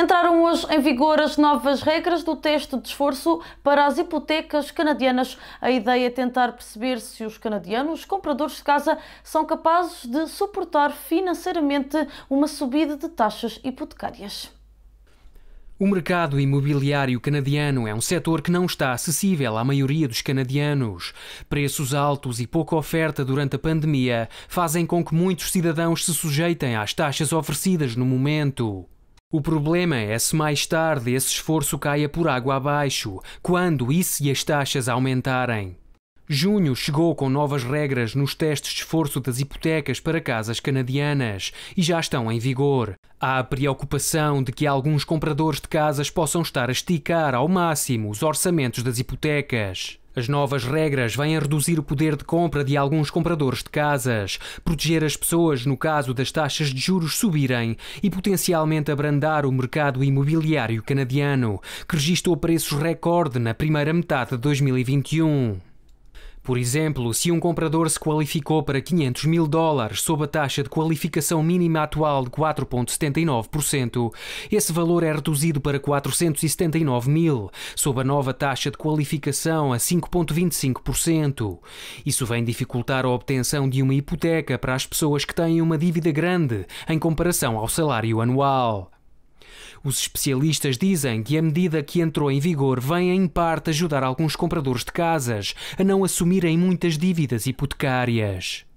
Entraram hoje em vigor as novas regras do teste de esforço para as hipotecas canadianas. A ideia é tentar perceber se os canadianos, compradores de casa, são capazes de suportar financeiramente uma subida de taxas hipotecárias. O mercado imobiliário canadiano é um setor que não está acessível à maioria dos canadianos. Preços altos e pouca oferta durante a pandemia fazem com que muitos cidadãos se sujeitem às taxas oferecidas no momento. O problema é se mais tarde esse esforço caia por água abaixo, quando isso e as taxas aumentarem. Junho chegou com novas regras nos testes de esforço das hipotecas para casas canadianas e já estão em vigor. Há a preocupação de que alguns compradores de casas possam estar a esticar ao máximo os orçamentos das hipotecas. As novas regras vêm a reduzir o poder de compra de alguns compradores de casas, proteger as pessoas no caso das taxas de juros subirem e potencialmente abrandar o mercado imobiliário canadiano, que registrou preços recorde na primeira metade de 2021. Por exemplo, se um comprador se qualificou para 500 mil dólares sob a taxa de qualificação mínima atual de 4,79%, esse valor é reduzido para 479 mil, sob a nova taxa de qualificação a 5,25%. Isso vem dificultar a obtenção de uma hipoteca para as pessoas que têm uma dívida grande em comparação ao salário anual. Os especialistas dizem que a medida que entrou em vigor vem, em parte, ajudar alguns compradores de casas a não assumirem muitas dívidas hipotecárias.